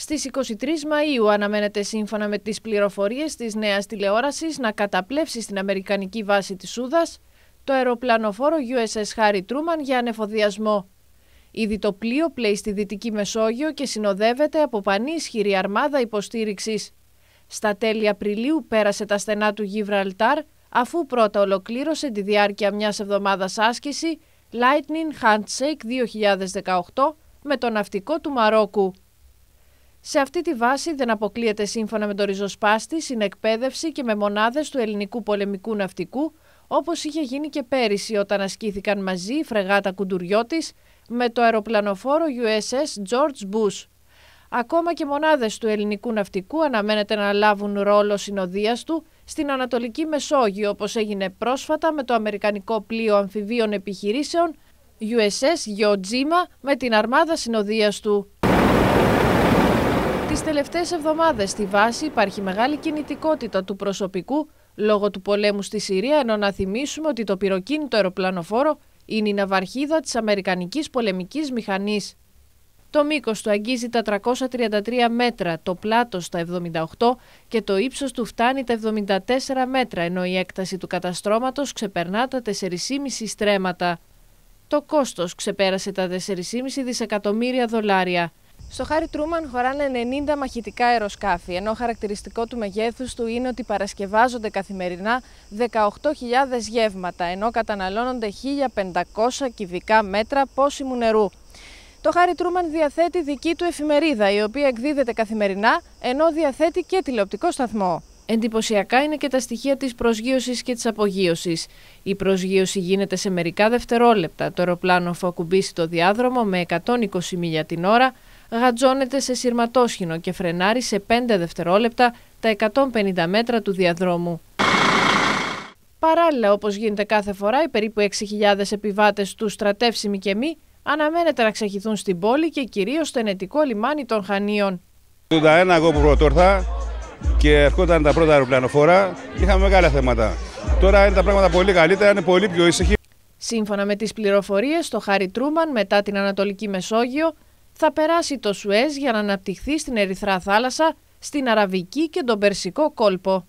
Στι 23 Μαου αναμένεται σύμφωνα με τις πληροφορίες της νέας τηλεόρασης να καταπλέψει στην Αμερικανική βάση της Σούδας το αεροπλανοφόρο USS Harry Truman για ανεφοδιασμό. Ήδη το πλοίο πλέει στη Δυτική Μεσόγειο και συνοδεύεται από πανίσχυρη αρμάδα υποστήριξης. Στα τέλη Απριλίου πέρασε τα στενά του Γιβραλτάρ αφού πρώτα ολοκλήρωσε τη διάρκεια μιας εβδομάδας άσκηση Lightning Handshake 2018 με το ναυτικό του Μαρόκου. Σε αυτή τη βάση δεν αποκλείεται σύμφωνα με το ριζοσπάστη συνεκπαίδευση και με μονάδες του ελληνικού πολεμικού ναυτικού, όπως είχε γίνει και πέρυσι όταν ασκήθηκαν μαζί η φρεγάτα Κουντουριώτης με το αεροπλανοφόρο USS George Bush. Ακόμα και μονάδες του ελληνικού ναυτικού αναμένεται να λάβουν ρόλο συνοδείας του στην Ανατολική Μεσόγειο, όπως έγινε πρόσφατα με το αμερικανικό πλοίο αμφιβίων επιχειρήσεων USS Yojima με την αρμάδα συνοδείας του τελευταίες εβδομάδες στη βάση υπάρχει μεγάλη κινητικότητα του προσωπικού λόγω του πολέμου στη Συρία, ενώ να θυμίσουμε ότι το πυροκίνητο αεροπλανοφόρο είναι η ναυαρχίδα της Αμερικανικής πολεμικής μηχανής. Το μήκος του αγγίζει τα 333 μέτρα, το πλάτος τα 78 και το ύψος του φτάνει τα 74 μέτρα, ενώ η έκταση του καταστρώματος ξεπερνά τα 4,5 στρέμματα. Το κόστος ξεπέρασε τα 4,5 δισεκατομμύρια δολάρια. Στο Χάρι Τρούμαν χωράνε 90 μαχητικά αεροσκάφη, ενώ χαρακτηριστικό του μεγέθους του είναι ότι παρασκευάζονται καθημερινά 18.000 γεύματα, ενώ καταναλώνονται 1.500 κυβικά μέτρα πόσιμου νερού. Το Χάρι Τρούμαν διαθέτει δική του εφημερίδα, η οποία εκδίδεται καθημερινά, ενώ διαθέτει και τηλεοπτικό σταθμό. Εντυπωσιακά είναι και τα στοιχεία της προσγείωσης και της απογείωσης. Η προσγείωση γίνεται σε μερικά δευτερόλεπτα. Το αεροπλάνο αφού ακουμπήσει το διάδρομο με 120 μίλια την ώρα, γατζώνεται σε σειρματόσχηνο και φρενάρει σε 5 δευτερόλεπτα τα 150 μέτρα του διαδρόμου. Παράλληλα, όπως γίνεται κάθε φορά, οι περίπου 6.000 επιβάτες του στρατεύσιμοι και μη αναμένεται να ξεχυθούν στην πόλη και κυρίως στο ενετικό λιμάνι των Χανίων. Το 81 εγώ που πρωτόρθα και ερχόταν τα πρώτα αεροπλανοφόρα, είχαμε μεγάλα θέματα. Τώρα είναι τα πράγματα πολύ καλύτερα, είναι πολύ πιο ήσυχοι. Σύμφωνα με τις πληροφορίες, το Χάρι Τρούμαν μετά την Ανατολική Μεσόγειο θα περάσει το Σουέζ για να αναπτυχθεί στην Ερυθρά θάλασσα, στην Αραβική και τον Περσικό κόλπο.